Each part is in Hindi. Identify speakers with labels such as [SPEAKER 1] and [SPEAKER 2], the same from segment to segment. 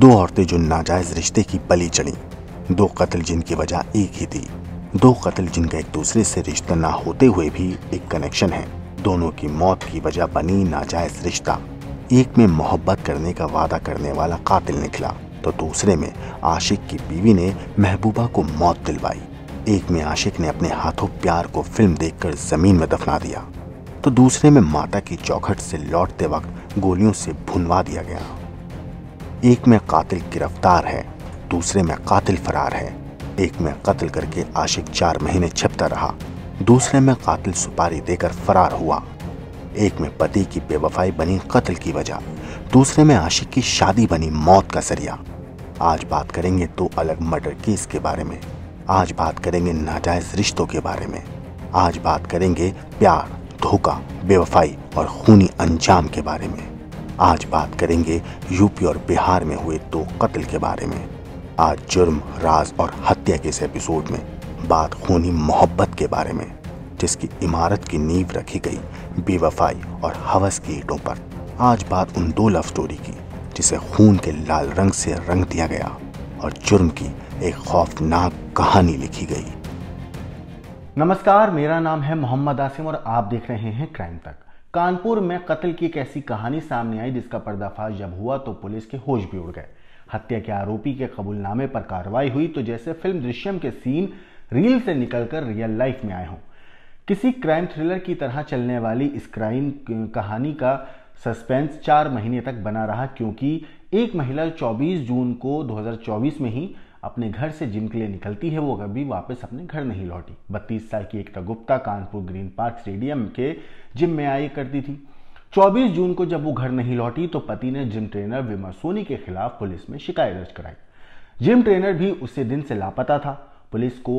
[SPEAKER 1] दो औरतें जो नाजायज रिश्ते की पली चढ़ी दो कत्ल जिनकी वजह एक ही थी दो कत्ल जिनका एक दूसरे से रिश्ता ना होते हुए भी एक कनेक्शन है दोनों की मौत की वजह बनी नाजायज रिश्ता एक में मोहब्बत करने का वादा करने वाला कातिल निकला तो दूसरे में आशिक की बीवी ने महबूबा को मौत दिलवाई एक में आशिक ने अपने हाथों प्यार को फिल्म देखकर जमीन में दफना दिया तो दूसरे में माता की चौखट से लौटते वक्त गोलियों से भुनवा दिया गया एक में कातिल गिरफ्तार है दूसरे में कातिल फरार है एक में कत्ल करके आशिक चार महीने छिपता रहा दूसरे में कातिल सुपारी देकर फरार हुआ एक में पति की बेवफाई बनी कत्ल की वजह दूसरे में आशिक की शादी बनी मौत का सरिया आज बात करेंगे दो अलग मर्डर केस के बारे में आज बात करेंगे नाजायज रिश्तों के बारे में आज बात करेंगे प्यार धोखा बेवफाई और खूनी अंजाम के बारे में आज बात करेंगे यूपी और बिहार में हुए दो कत्ल के बारे में आज जुर्म राज और हत्या के इस एपिसोड में बात खूनी मोहब्बत के बारे में जिसकी इमारत की नींव रखी गई बेवफाई और हवस की ईटों पर आज बात उन दो लव स्टोरी की जिसे खून के लाल रंग से रंग दिया गया और जुर्म की एक खौफनाक कहानी लिखी गई नमस्कार मेरा नाम है मोहम्मद आसिम और आप देख रहे हैं क्राइम तक कानपुर में कत्ल की एक ऐसी कहानी सामने आई जिसका पर्दाफाश जब हुआ तो पुलिस के होश भी उड़ गए हत्या के आरोपी के कबूलनामे पर कार्रवाई हुई तो जैसे फिल्म दृश्यम के सीन रील से निकलकर रियल लाइफ में आए हों किसी क्राइम थ्रिलर की तरह चलने वाली इस क्राइम कहानी का सस्पेंस चार महीने तक बना रहा क्योंकि एक महिला 24 जून को 2024 में ही अपने घर से जिम के लिए निकलती है वो कभी वापस अपने घर नहीं लौटी बत्तीस साल की Ekta Gupta Kanpur Green Park stadium के जिम में आई करती थी 24 जून को जब वो घर नहीं लौटी तो पति ने जिम ट्रेनर विमर सोनी के खिलाफ पुलिस में शिकायत दर्ज कराई जिम ट्रेनर भी उसी दिन से लापता था पुलिस को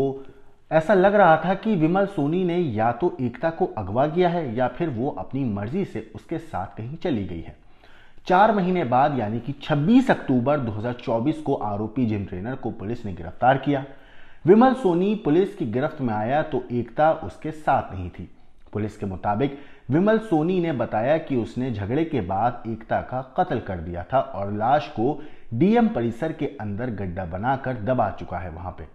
[SPEAKER 1] ऐसा लग रहा था कि विमल सोनी ने या तो एकता को अगवा किया है या फिर वो अपनी मर्जी से उसके साथ कहीं चली गई है चार महीने बाद यानी कि 26 अक्टूबर 2024 को आरोपी जिम ट्रेनर को पुलिस ने गिरफ्तार किया विमल सोनी पुलिस की गिरफ्त में आया तो एकता उसके साथ नहीं थी पुलिस के मुताबिक विमल सोनी ने बताया कि उसने झगड़े के बाद एकता का कत्ल कर दिया था और लाश को डीएम परिसर के अंदर गड्ढा बनाकर दबा चुका है वहां पे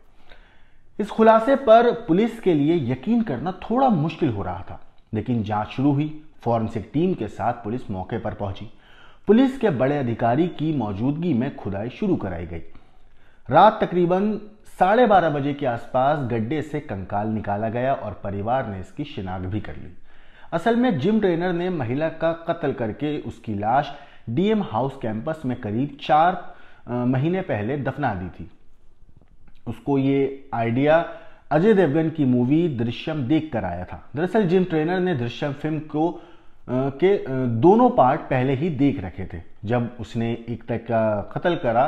[SPEAKER 1] इस खुलासे पर पुलिस के लिए यकीन करना थोड़ा मुश्किल हो रहा था लेकिन जांच शुरू हुई फॉरेंसिक टीम के साथ पुलिस मौके पर पहुंची पुलिस के बड़े अधिकारी की मौजूदगी में खुदाई शुरू कराई गई रात तकरीबन साढ़े बारह बजे के आसपास गड्ढे से कंकाल निकाला गया और परिवार ने इसकी शिनाख्त भी कर ली असल में जिम ट्रेनर ने महिला का कत्ल करके उसकी लाश डीएम हाउस कैंपस में करीब चार महीने पहले दफना दी थी उसको ये आइडिया अजय देवगन की मूवी दृश्यम देख कर आया था दरअसल जिम ट्रेनर ने दृश्यम फिल्म को के दोनों पार्ट पहले ही देख रखे थे जब उसने एकता का कत्ल करा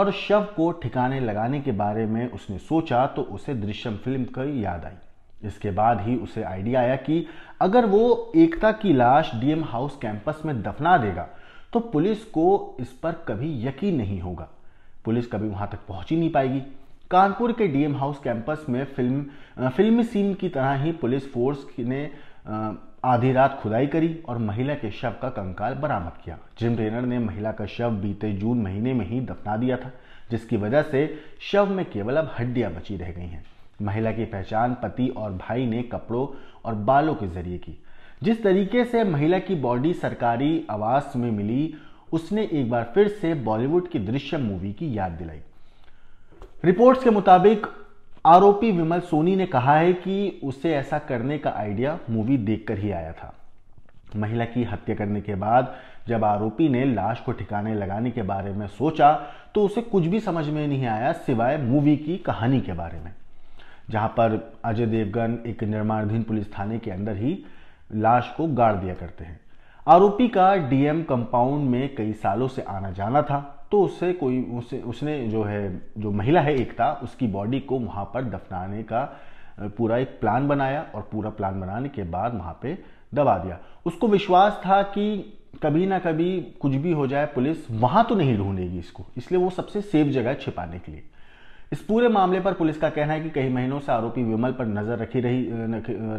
[SPEAKER 1] और शव को ठिकाने लगाने के बारे में उसने सोचा तो उसे दृश्यम फिल्म की याद आई इसके बाद ही उसे आइडिया आया कि अगर वो एकता की लाश डीएम हाउस कैंपस में दफना देगा तो पुलिस को इस पर कभी यकीन नहीं होगा पुलिस कभी वहां तक पहुंच ही नहीं पाएगी कानपुर के डीएम हाउस कैंपस में फिल्म फिल्मी सीन की तरह ही पुलिस फोर्स ने आधी रात खुदाई करी और महिला के शव का कंकाल बरामद किया जिम रेनर ने महिला का शव बीते जून महीने में ही दफना दिया था जिसकी वजह से शव में केवल अब हड्डियां बची रह गई हैं महिला की पहचान पति और भाई ने कपड़ों और बालों के जरिए की जिस तरीके से महिला की बॉडी सरकारी आवास में मिली उसने एक बार फिर से बॉलीवुड की दृश्य मूवी की याद दिलाई रिपोर्ट्स के मुताबिक आरोपी विमल सोनी ने कहा है कि उसे ऐसा करने का आइडिया मूवी देखकर ही आया था महिला की हत्या करने के बाद जब आरोपी ने लाश को ठिकाने लगाने के बारे में सोचा तो उसे कुछ भी समझ में नहीं आया सिवाय मूवी की कहानी के बारे में जहां पर अजय देवगन एक निर्माणाधीन पुलिस थाने के अंदर ही लाश को गाड़ दिया करते हैं आरोपी का डीएम कंपाउंड में कई सालों से आना जाना था तो उससे कोई उसे उसने जो है जो महिला है एकता उसकी बॉडी को वहाँ पर दफनाने का पूरा एक प्लान बनाया और पूरा प्लान बनाने के बाद वहाँ पे दबा दिया उसको विश्वास था कि कभी ना कभी कुछ भी हो जाए पुलिस वहाँ तो नहीं ढूंढेगी इसको इसलिए वो सबसे सेफ जगह छिपाने के लिए इस पूरे मामले पर पुलिस का कहना है कि कई महीनों से आरोपी विमल पर नज़र रखी रही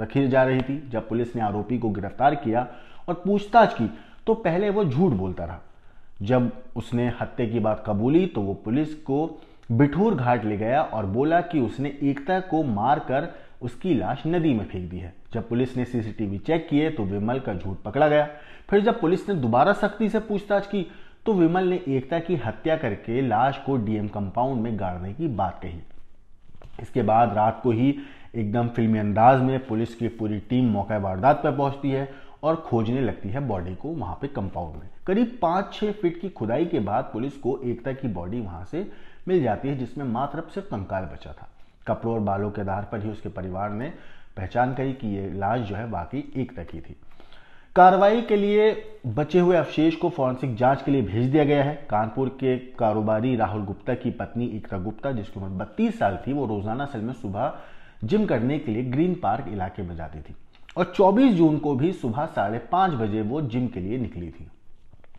[SPEAKER 1] रखी जा रही थी जब पुलिस ने आरोपी को गिरफ्तार किया और पूछताछ की तो पहले वो झूठ बोलता रहा जब उसने हत्या की बात कबूली तो वो पुलिस को बिठूर घाट ले गया और बोला कि उसने एकता को मारकर उसकी लाश नदी में फेंक दी है जब पुलिस ने सीसीटीवी चेक किए तो विमल का झूठ पकड़ा गया फिर जब पुलिस ने दोबारा सख्ती से पूछताछ की तो विमल ने एकता की हत्या करके लाश को डीएम कंपाउंड में गाड़ने की बात कही इसके बाद रात को ही एकदम फिल्मी अंदाज में पुलिस की पूरी टीम मौके वारदात पर पहुंचती है और खोजने लगती है बॉडी को वहां पे कंपाउंड में करीब पांच छह फीट की खुदाई के बाद पुलिस को एकता की बॉडी वहां से मिल जाती है जिसमें मात्र सिर्फ कंकाल बचा था कपड़ों और बालों के आधार पर ही उसके परिवार ने पहचान करी कि ये लाश जो है बाकी एकता की थी कार्रवाई के लिए बचे हुए अवशेष को फॉरेंसिक जांच के लिए भेज दिया गया है कानपुर के कारोबारी राहुल गुप्ता की पत्नी एकता गुप्ता जिसकी उम्र बत्तीस साल थी वो रोजाना असल में सुबह जिम करने के लिए ग्रीन पार्क इलाके में जाती थी और 24 जून को भी सुबह साढ़े पाँच बजे वो जिम के लिए निकली थी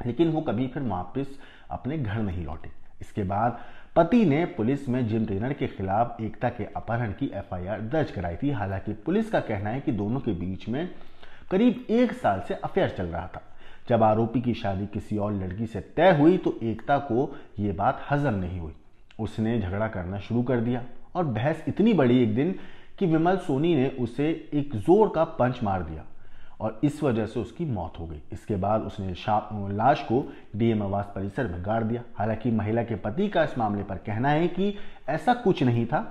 [SPEAKER 1] लेकिन वो कभी फिर वापस अपने घर नहीं लौटी इसके बाद पति ने पुलिस में जिम ट्रेनर के खिलाफ एकता के अपहरण की एफआईआर दर्ज कराई थी हालांकि पुलिस का कहना है कि दोनों के बीच में करीब एक साल से अफेयर चल रहा था जब आरोपी की शादी किसी और लड़की से तय हुई तो एकता को ये बात हजम नहीं हुई उसने झगड़ा करना शुरू कर दिया और बहस इतनी बड़ी एक दिन कि विमल सोनी ने उसे एक जोर का पंच मार दिया और इस वजह से उसकी मौत हो गई इसके बाद उसने लाश को डीएम आवास परिसर में गाड़ दिया हालांकि महिला के पति का इस मामले पर कहना है कि ऐसा कुछ नहीं था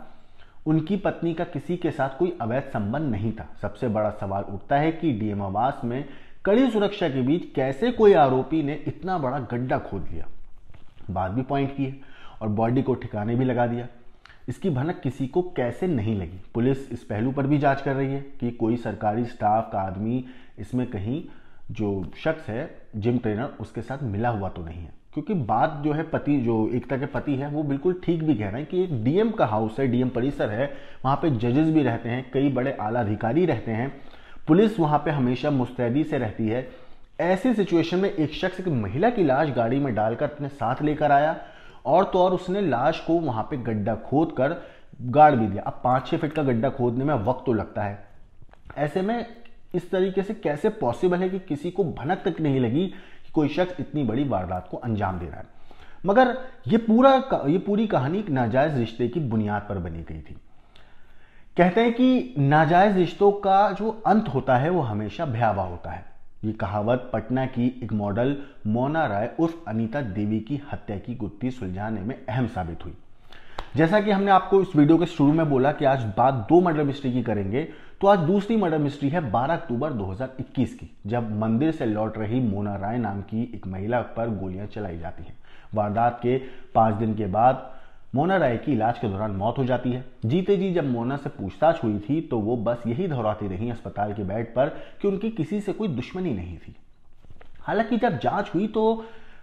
[SPEAKER 1] उनकी पत्नी का किसी के साथ कोई अवैध संबंध नहीं था सबसे बड़ा सवाल उठता है कि डीएम आवास में कड़ी सुरक्षा के बीच कैसे कोई आरोपी ने इतना बड़ा गड्ढा खोद लिया बाद भी पॉइंट की है और बॉडी को ठिकाने भी लगा दिया इसकी भनक किसी को कैसे नहीं लगी पुलिस इस पहलू पर भी जांच कर रही है कि कोई सरकारी स्टाफ का आदमी इसमें कहीं जो शख्स है जिम ट्रेनर उसके साथ मिला हुआ तो नहीं है क्योंकि बात जो है पति जो एकता के पति है वो बिल्कुल ठीक भी कह रहे हैं कि एक डीएम का हाउस है डीएम परिसर है वहाँ पे जजेस भी रहते हैं कई बड़े आला अधिकारी रहते हैं पुलिस वहाँ पे हमेशा मुस्तैदी से रहती है ऐसी सिचुएशन में एक शख्स एक महिला की लाश गाड़ी में डालकर अपने साथ लेकर आया और तो और उसने लाश को वहां पे गड्ढा खोद कर गाड़ भी दिया अब पांच छह फीट का गड्ढा खोदने में वक्त तो लगता है ऐसे में इस तरीके से कैसे पॉसिबल है कि किसी को भनक तक नहीं लगी कि कोई शख्स इतनी बड़ी वारदात को अंजाम दे रहा है मगर ये पूरा ये पूरी कहानी एक नाजायज रिश्ते की बुनियाद पर बनी गई थी कहते हैं कि नाजायज रिश्तों का जो अंत होता है वो हमेशा भयावह होता है ये कहावत पटना की एक मॉडल मोना राय उर्फ अनीता देवी की हत्या की गुत्थी सुलझाने में अहम साबित हुई जैसा कि हमने आपको इस वीडियो के शुरू में बोला कि आज बात दो मर्डर मिस्ट्री की करेंगे तो आज दूसरी मर्डर मिस्ट्री है 12 अक्टूबर 2021 की जब मंदिर से लौट रही मोना राय नाम की एक महिला पर गोलियां चलाई जाती हैं वारदात के पांच दिन के बाद मोना राय की इलाज के दौरान मौत हो जाती है जीते जी जब मोना से पूछताछ हुई थी तो वो बस यही दोहराती रही अस्पताल के बेड पर कि उनकी किसी से कोई दुश्मनी नहीं थी हालांकि जब जांच हुई तो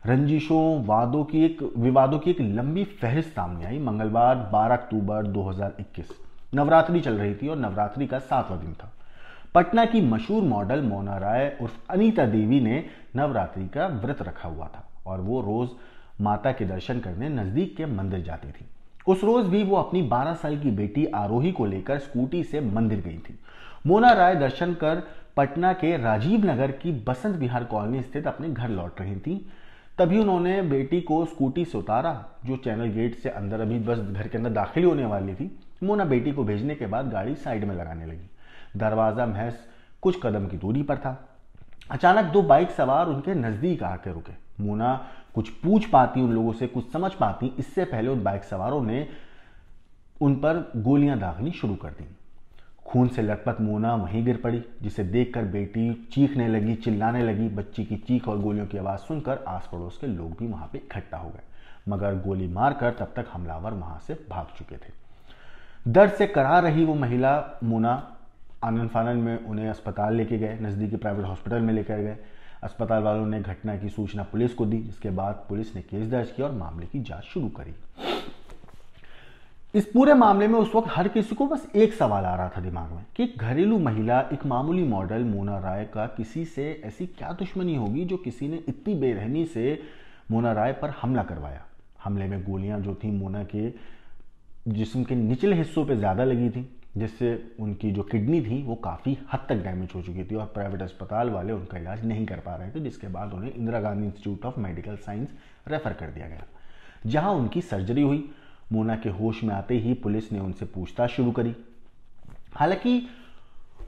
[SPEAKER 1] रंजिशों वादों की एक विवादों की एक लंबी फहरिस्त सामने आई मंगलवार 12 अक्टूबर 2021 नवरात्रि चल रही थी और नवरात्रि का सातवां दिन था पटना की मशहूर मॉडल मोना राय उर्फ अनीता देवी ने नवरात्रि का व्रत रखा हुआ था और वो रोज माता के दर्शन करने नजदीक के मंदिर जाती थी उस रोज भी वो अपनी 12 साल की बेटी आरोही को लेकर स्कूटी से मंदिर गई थी मोना राय दर्शन कर पटना के राजीव नगर की बसंत विहार कॉलोनी स्थित अपने घर लौट रही थी तभी उन्होंने बेटी को स्कूटी से उतारा जो चैनल गेट से अंदर अभी बस घर के अंदर दाखिल होने वाली थी मोना बेटी को भेजने के बाद गाड़ी साइड में लगाने लगी दरवाज़ा महज कुछ कदम की दूरी पर था अचानक दो बाइक सवार उनके नज़दीक आकर रुके मोना कुछ पूछ पाती उन लोगों से कुछ समझ पाती इससे पहले उन बाइक सवारों ने उन पर गोलियां दागनी शुरू कर दी खून से लटपट मोना वहीं गिर पड़ी जिसे देखकर बेटी चीखने लगी चिल्लाने लगी बच्ची की चीख और गोलियों की आवाज़ सुनकर आस पड़ोस के लोग भी वहाँ पे इकट्ठा हो गए मगर गोली मारकर तब तक हमलावर वहाँ से भाग चुके थे दर्द से करा रही वो महिला मोना आनंद फानंद में उन्हें अस्पताल लेके गए नज़दीकी प्राइवेट हॉस्पिटल में लेकर गए अस्पताल वालों ने घटना की सूचना पुलिस को दी जिसके बाद पुलिस ने केस दर्ज किया और मामले की जांच शुरू करी इस पूरे मामले में उस वक्त हर किसी को बस एक सवाल आ रहा था दिमाग में कि घरेलू महिला एक मामूली मॉडल मोना राय का किसी से ऐसी क्या दुश्मनी होगी जो किसी ने इतनी बेरहमी से मोना राय पर हमला करवाया हमले में गोलियां जो थी मोना के जिसम के निचले हिस्सों पर ज़्यादा लगी थी जिससे उनकी जो किडनी थी वो काफ़ी हद तक डैमेज हो चुकी थी और प्राइवेट अस्पताल वाले उनका इलाज नहीं कर पा रहे थे जिसके बाद उन्हें Indira Gandhi institute of medical science refer कर दिया गया जहां उनकी सर्जरी हुई मोना के होश में आते ही पुलिस ने उनसे पूछताछ शुरू करी हालांकि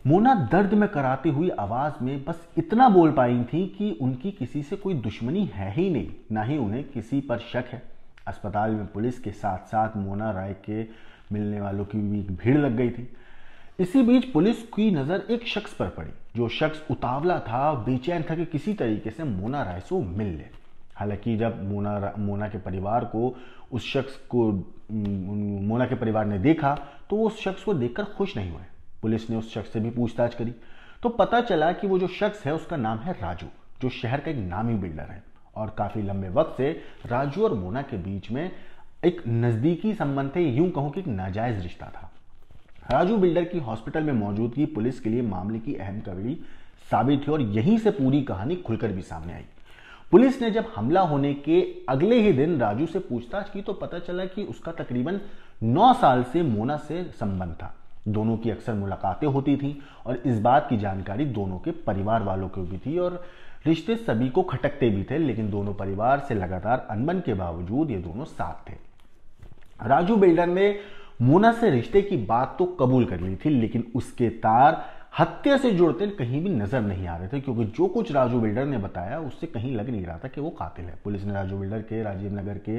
[SPEAKER 1] मोना दर्द में कराती हुई आवाज़ में बस इतना बोल पाई थी कि उनकी किसी से कोई दुश्मनी है ही नहीं ना ही उन्हें किसी पर शक है अस्पताल में पुलिस के साथ साथ मोना राय के मिलने वालों की भी एक भीड़ लग गई थी इसी बीच पुलिस की नज़र एक शख्स पर पड़ी जो शख्स उतावला था बेचैन था कि किसी तरीके से मोना राय से मिल ले हालांकि जब मोना मोना के परिवार को उस शख्स को मोना के परिवार ने देखा तो वो उस शख्स को देखकर खुश नहीं हुए पुलिस ने उस शख्स से भी पूछताछ करी तो पता चला कि वो जो शख्स है उसका नाम है राजू जो शहर का एक नामी बिल्डर है और काफ़ी लंबे वक्त से राजू और मोना के बीच में एक नज़दीकी संबंध थे यूं कहूं कि एक नाजायज रिश्ता था राजू बिल्डर की हॉस्पिटल में मौजूदगी पुलिस के लिए मामले की अहम कड़ी साबित हुई और यहीं से पूरी कहानी खुलकर भी सामने आई पुलिस ने जब हमला होने के अगले ही दिन राजू से पूछताछ की तो पता चला कि उसका तकरीबन नौ साल से मोना से संबंध था दोनों की अक्सर मुलाकातें होती थी और इस बात की जानकारी दोनों के परिवार वालों को भी थी और रिश्ते सभी को खटकते भी थे लेकिन दोनों परिवार से लगातार अनबन के बावजूद ये दोनों साथ थे राजू बिल्डर ने मोना से रिश्ते की बात तो कबूल कर ली थी लेकिन उसके तार हत्या से जुड़ते कहीं भी नजर नहीं आ रहे थे क्योंकि जो कुछ राजू बिल्डर ने बताया उससे कहीं लग नहीं रहा था कि वो कातिल है पुलिस ने राजू बिल्डर के राजीव नगर के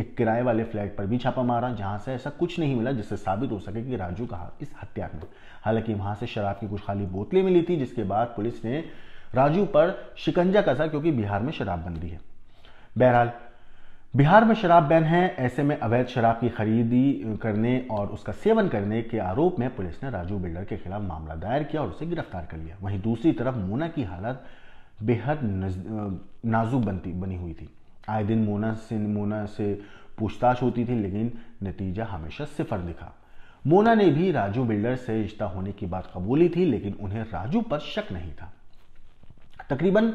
[SPEAKER 1] एक किराए वाले फ्लैट पर भी छापा मारा जहां से ऐसा कुछ नहीं मिला जिससे साबित हो सके कि राजू कहा इस हत्या में हालांकि वहां से शराब की कुछ खाली बोतलें मिली थी जिसके बाद पुलिस ने राजू पर शिकंजा कसा क्योंकि बिहार में शराबबंदी है बहरहाल बिहार में शराब बैन है ऐसे में अवैध शराब की खरीदी करने और उसका सेवन करने के आरोप में पुलिस ने राजू बिल्डर के खिलाफ मामला दायर किया और उसे गिरफ्तार कर लिया वहीं दूसरी तरफ मोना की हालत बेहद नाजुक बनती बनी हुई थी आए दिन मोना से मोना से पूछताछ होती थी लेकिन नतीजा हमेशा सिफर दिखा मोना ने भी राजू बिल्डर से रिश्ता होने की बात कबूली थी लेकिन उन्हें राजू पर शक नहीं था तकरीबन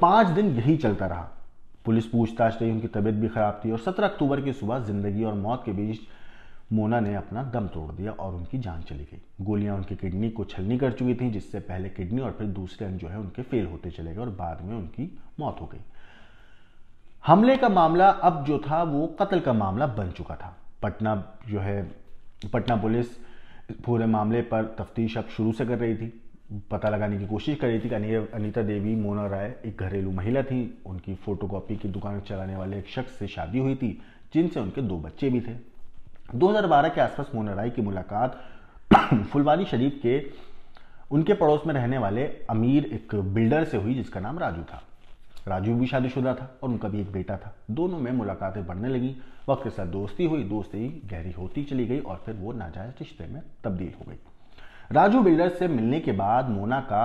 [SPEAKER 1] पांच दिन यही चलता रहा पुलिस पूछताछ रही उनकी तबीयत भी खराब थी और 17 अक्टूबर की सुबह जिंदगी और मौत के बीच मोना ने अपना दम तोड़ दिया और उनकी जान चली गई गोलियां उनकी किडनी को छलनी कर चुकी थी जिससे पहले किडनी और फिर दूसरे अंग जो है उनके फेल होते चले गए और बाद में उनकी मौत हो गई हमले का मामला अब जो था वो कत्ल का मामला बन चुका था पटना जो है पटना पुलिस पूरे मामले पर तफ्तीश अब शुरू से कर रही थी पता लगाने की कोशिश कर रही थी कि अनीता देवी मोना राय एक घरेलू महिला थी उनकी फोटोकॉपी की दुकान चलाने वाले एक शख्स से शादी हुई थी जिनसे उनके दो बच्चे भी थे 2012 के आसपास मोना राय की मुलाकात फुलवारी शरीफ के उनके पड़ोस में रहने वाले अमीर एक बिल्डर से हुई जिसका नाम राजू था राजू भी शादीशुदा था और उनका भी एक बेटा था दोनों में मुलाकातें बढ़ने लगी वक्त के साथ दोस्ती हुई दोस्ती गहरी होती चली गई और फिर वो नाजायज रिश्ते में तब्दील हो गई राजू बिल्डर्स से मिलने के बाद मोना का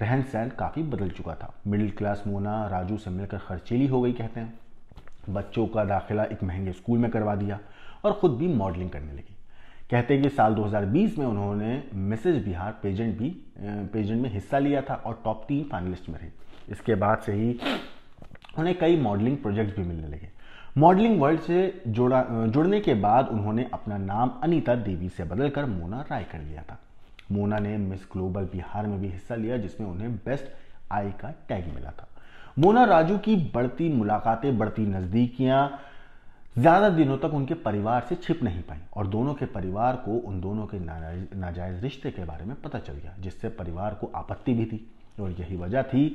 [SPEAKER 1] रहन सहन काफ़ी बदल चुका था मिडिल क्लास मोना राजू से मिलकर खर्चीली हो गई कहते हैं बच्चों का दाखिला एक महंगे स्कूल में करवा दिया और ख़ुद भी मॉडलिंग करने लगी कहते हैं कि साल 2020 में उन्होंने मिसेज बिहार पेजेंट भी पेजेंट में हिस्सा लिया था और टॉप तीन फाइनलिस्ट में रही इसके बाद से ही उन्हें कई मॉडलिंग प्रोजेक्ट्स भी मिलने लगे मॉडलिंग वर्ल्ड से जुड़ा जुड़ने के बाद उन्होंने अपना नाम अनीता देवी से बदलकर मोना राय कर लिया था मोना ने मिस ग्लोबल बिहार में भी हिस्सा लिया जिसमें उन्हें बेस्ट आई का टैग मिला था मोना राजू की बढ़ती मुलाकातें बढ़ती नजदीकियां ज्यादा दिनों तक उनके परिवार से छिप नहीं पाई और दोनों के परिवार को उन दोनों के नाजायज रिश्ते के बारे में पता चल गया जिससे परिवार को आपत्ति भी थी और यही वजह थी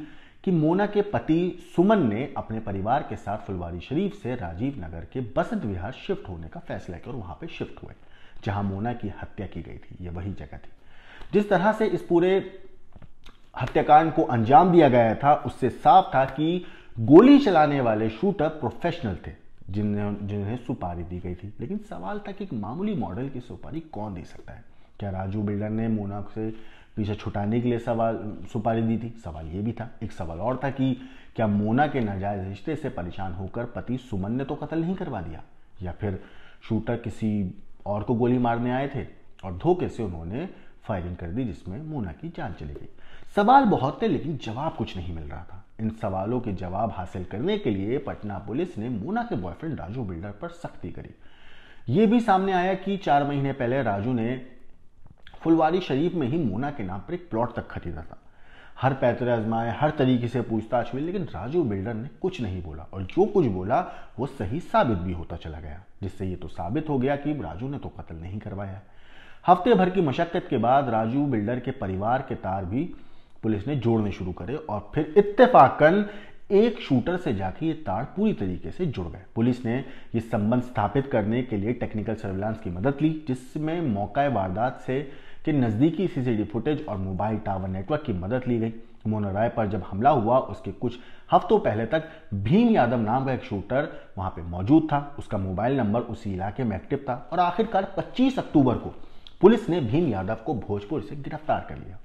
[SPEAKER 1] कि मोना के पति सुमन ने अपने परिवार के साथ फुलवारी शरीफ से राजीव नगर के बसंत विहार शिफ्ट होने का फैसला किया और वहां पर शिफ्ट हुए जहां मोना की हत्या की गई थी यह वही जगह थी जिस तरह से इस पूरे हत्याकांड को अंजाम दिया गया था उससे साफ था कि गोली चलाने वाले शूटर प्रोफेशनल थे जिन्हें जिन्हें सुपारी दी गई थी लेकिन सवाल था कि एक मामूली मॉडल की सुपारी कौन दे सकता है क्या राजू बिल्डर ने मोना से पीछे छुटाने के लिए सवाल सुपारी दी थी सवाल ये भी था एक सवाल और था कि क्या मोना के नाजायज रिश्ते से परेशान होकर पति सुमन ने तो कत्ल नहीं करवा दिया या फिर शूटर किसी और को गोली मारने आए थे और धोखे से उन्होंने फायरिंग कर दी जिसमें मोना की जान चली गई सवाल बहुत थे लेकिन जवाब कुछ नहीं मिल रहा था इन सवालों के जवाब हासिल करने के लिए पटना पुलिस ने मोना के बॉयफ्रेंड राजू बिल्डर पर सख्ती करी यह भी सामने आया कि चार महीने पहले राजू ने फुलवारी शरीफ में ही मोना के नाम पर एक प्लॉट तक खरीदा था हर पैतरे आजमाए हर तरीके से पूछताछ हुई लेकिन राजू बिल्डर ने कुछ नहीं बोला और जो कुछ बोला वो सही साबित भी होता चला गया जिससे ये तो साबित हो गया कि राजू ने तो कत्ल नहीं करवाया हफ्ते भर की मशक्कत के बाद राजू बिल्डर के परिवार के तार भी पुलिस ने जोड़ने शुरू करे और फिर इत्तेफाकन एक शूटर से जाके ये तार पूरी तरीके से जुड़ गए पुलिस ने ये संबंध स्थापित करने के लिए टेक्निकल सर्विलांस की मदद ली जिसमें मौका वारदात से के नज़दीकी सीसीटीवी फुटेज और मोबाइल टावर नेटवर्क की मदद ली गई मोना राय पर जब हमला हुआ उसके कुछ हफ्तों पहले तक भीम यादव नाम का एक शूटर वहां पे मौजूद था उसका मोबाइल नंबर उसी इलाके में एक्टिव था और आखिरकार 25 अक्टूबर को पुलिस ने भीम यादव को भोजपुर से गिरफ्तार कर लिया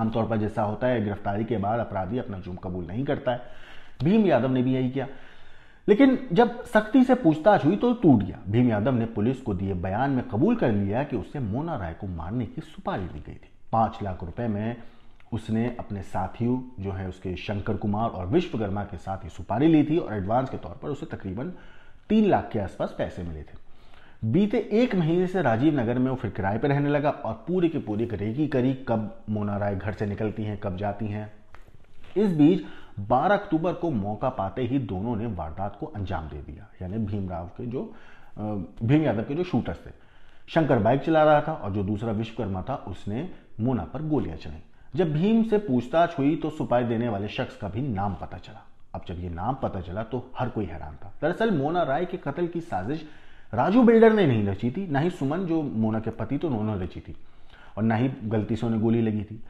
[SPEAKER 1] आमतौर पर जैसा होता है गिरफ्तारी के बाद अपराधी अपना जुर्म कबूल नहीं करता है भीम यादव ने भी यही किया लेकिन जब सख्ती से पूछताछ हुई तो टूट गया भीम यादव ने पुलिस को दिए बयान में कबूल कर लिया कि उसे मोना राय को मारने की सुपारी दी गई थी पांच लाख रुपए में उसने अपने साथियों जो है उसके शंकर कुमार और विश्वकर्मा के साथ ही सुपारी ली थी और एडवांस के तौर पर उसे तकरीबन तीन लाख के आसपास पैसे मिले थे बीते एक महीने से राजीव नगर में वो फिर किराए पर रहने लगा और पूरी की पूरी रेगी करी कब मोना राय घर से निकलती हैं कब जाती हैं इस बीच 12 अक्टूबर को मौका पाते ही दोनों ने वारदात को अंजाम दे दिया यानी भीमराव के जो भीम यादव के जो शूटर्स थे शंकर बाइक चला रहा था और जो दूसरा विश्वकर्मा था उसने मोना पर गोलियां चलाई जब भीम से पूछताछ हुई तो सुपाई देने वाले शख्स का भी नाम पता चला अब जब ये नाम पता चला तो हर कोई हैरान था दरअसल मोना राय के कत्ल की साजिश राजू बिल्डर ने नहीं रची थी ना ही सुमन जो मोना के पति तो उन्होंने रची थी और ना ही गलती से उन्हें गोली लगी थी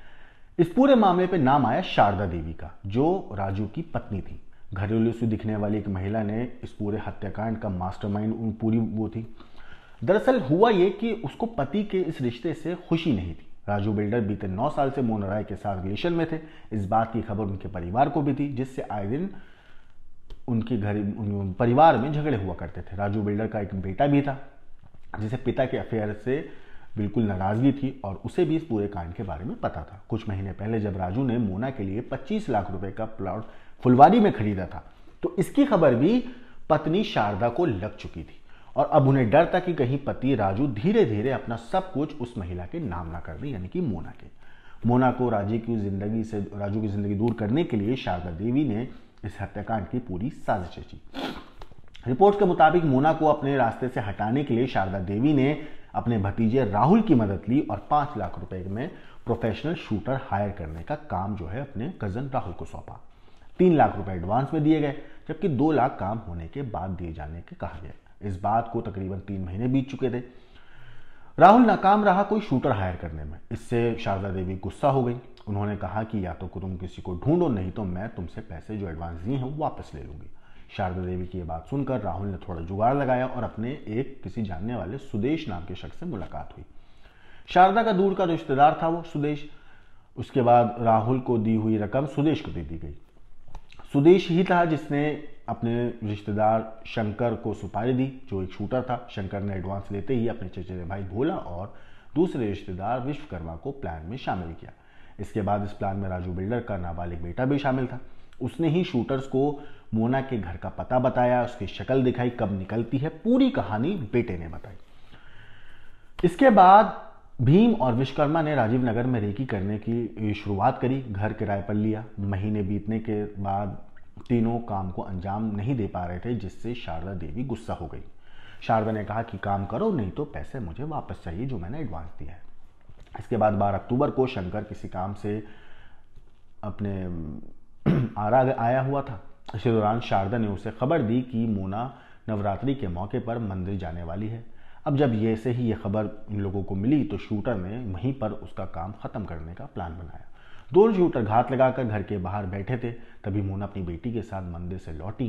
[SPEAKER 1] इस पूरे मामले पे नाम आया शारदा देवी का जो राजू की पत्नी थी घरेलू से दिखने वाली एक महिला ने इस पूरे हत्याकांड का मास्टरमाइंड उन पूरी वो थी दरअसल हुआ ये कि उसको पति के इस रिश्ते से खुशी नहीं थी राजू बिल्डर बीते नौ साल से मोना राय के साथ रिलेशन में थे इस बात की खबर उनके परिवार को भी थी जिससे आए दिन उनके घर उन, परिवार में झगड़े हुआ करते थे राजू बिल्डर का एक बेटा भी था जिसे पिता के अफेयर से बिल्कुल नाराजगी थी और उसे भी इस पूरे कांड के बारे में पता था कुछ महीने पहले जब राजू ने मोना के लिए 25 लाख रुपए का प्लॉट फुलवारी में खरीदा था तो इसकी खबर भी पत्नी शारदा को लग चुकी थी और अब उन्हें डर था कि कहीं पति राजू धीरे धीरे अपना सब कुछ उस महिला के नाम ना कर दे यानी कि मोना के मोना को राजू की जिंदगी से राजू की जिंदगी दूर करने के लिए शारदा देवी ने इस हत्याकांड की पूरी साजिश रची रिपोर्ट के मुताबिक मोना को अपने रास्ते से हटाने के लिए शारदा देवी ने अपने भतीजे राहुल की मदद ली और पांच लाख रुपए में प्रोफेशनल शूटर हायर करने का काम जो है अपने कजन राहुल को सौंपा तीन लाख रुपए एडवांस में दिए गए जबकि दो लाख काम होने के बाद दिए जाने के कहा गया इस बात को तकरीबन तीन महीने बीत चुके थे राहुल नाकाम रहा कोई शूटर हायर करने में इससे शारदा देवी गुस्सा हो गई उन्होंने कहा कि या तो तुम किसी को ढूंढो नहीं तो मैं तुमसे पैसे जो एडवांस दिए हैं वापस ले लूंगी शारदा देवी की यह बात सुनकर राहुल ने थोड़ा जुगाड़ लगाया और अपने एक किसी जानने वाले सुदेश नाम के शख्स से मुलाकात हुई शारदा का दूर का रिश्तेदार था वो सुदेश उसके बाद राहुल को दी हुई रकम सुदेश को दे दी गई सुदेश ही था जिसने अपने रिश्तेदार शंकर को सुपारी दी जो एक शूटर था शंकर ने एडवांस लेते ही अपने चचेरे भाई भोला और दूसरे रिश्तेदार विश्वकर्मा को प्लान में शामिल किया इसके बाद इस प्लान में राजू बिल्डर का नाबालिग बेटा भी शामिल था उसने ही शूटर्स को मोना के घर का पता बताया उसकी शक्ल दिखाई कब निकलती है पूरी कहानी बेटे ने बताई इसके बाद भीम और विश्वकर्मा ने राजीव नगर में रेकी करने की शुरुआत करी घर किराए पर लिया महीने बीतने के बाद तीनों काम को अंजाम नहीं दे पा रहे थे जिससे शारदा देवी गुस्सा हो गई शारदा ने कहा कि काम करो नहीं तो पैसे मुझे वापस चाहिए जो मैंने एडवांस दिया है इसके बाद बारह अक्टूबर को शंकर किसी काम से अपने आरा आया हुआ था इसी दौरान शारदा ने उसे खबर दी कि मोना नवरात्रि के मौके पर मंदिर जाने वाली है अब जब ये से ही ये खबर इन लोगों को मिली तो शूटर ने वहीं पर उसका काम ख़त्म करने का प्लान बनाया दोनों शूटर घात लगाकर घर के बाहर बैठे थे तभी मोना अपनी बेटी के साथ मंदिर से लौटी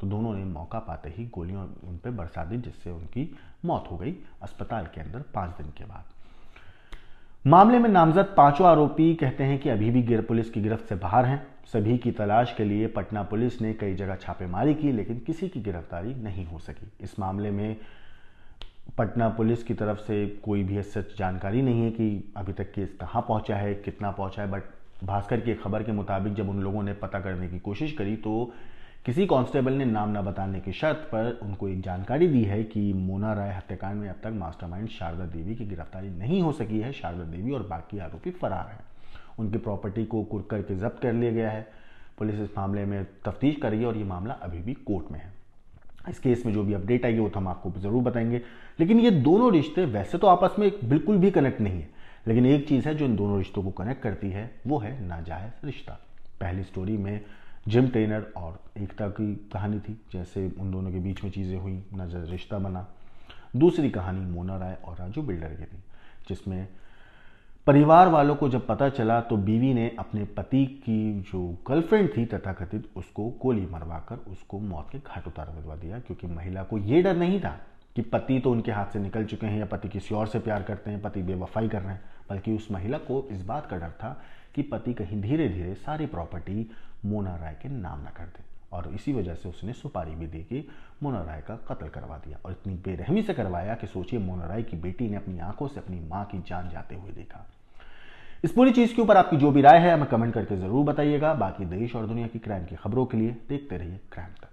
[SPEAKER 1] तो दोनों ने मौका पाते ही गोलियां उन पर बरसा दी जिससे उनकी मौत हो गई अस्पताल के अंदर पाँच दिन के बाद मामले में नामजद पांचों आरोपी कहते हैं कि अभी भी गिर पुलिस की गिरफ्त से बाहर हैं सभी की तलाश के लिए पटना पुलिस ने कई जगह छापेमारी की लेकिन किसी की गिरफ्तारी नहीं हो सकी इस मामले में पटना पुलिस की तरफ से कोई भी सच जानकारी नहीं है कि अभी तक केस कहाँ पहुँचा है कितना पहुँचा है बट भास्कर की खबर के मुताबिक जब उन लोगों ने पता करने की कोशिश करी तो किसी कांस्टेबल ने नाम न बताने की शर्त पर उनको एक जानकारी दी है कि मोना राय हत्याकांड में अब तक मास्टरमाइंड शारदा देवी की गिरफ्तारी नहीं हो सकी है शारदा देवी और बाकी आरोपी फरार हैं उनकी प्रॉपर्टी को कुर करके जब्त कर लिया गया है पुलिस इस मामले में तफ्तीश कर रही है और ये मामला अभी भी कोर्ट में है इस केस में जो भी अपडेट आएगी वो तो हम आपको ज़रूर बताएंगे लेकिन ये दोनों रिश्ते वैसे तो आपस में बिल्कुल भी कनेक्ट नहीं है लेकिन एक चीज़ है जो इन दोनों रिश्तों को कनेक्ट करती है वो है नाजायज़ रिश्ता पहली स्टोरी में जिम ट्रेनर और एकता की कहानी थी जैसे उन दोनों के बीच में चीज़ें हुई नजर रिश्ता बना दूसरी कहानी मोना राय और राजू बिल्डर की थी जिसमें परिवार वालों को जब पता चला तो बीवी ने अपने पति की जो गर्लफ्रेंड थी तथाकथित उसको गोली मरवाकर उसको मौत के घाट उतार करवा दिया क्योंकि महिला को ये डर नहीं था कि पति तो उनके हाथ से निकल चुके हैं या पति किसी और से प्यार करते हैं पति बेवफाई कर रहे हैं बल्कि उस महिला को इस बात का डर था कि पति कहीं धीरे धीरे सारी प्रॉपर्टी मोना राय के नाम ना कर दे और इसी वजह से उसने सुपारी भी दे के मोना राय का कत्ल करवा दिया और इतनी बेरहमी से करवाया कि सोचिए मोना राय की बेटी ने अपनी आंखों से अपनी माँ की जान जाते हुए देखा इस पूरी चीज़ के ऊपर आपकी जो भी राय है हमें कमेंट करके ज़रूर बताइएगा बाकी देश और दुनिया की क्राइम की खबरों के लिए देखते रहिए क्राइम तक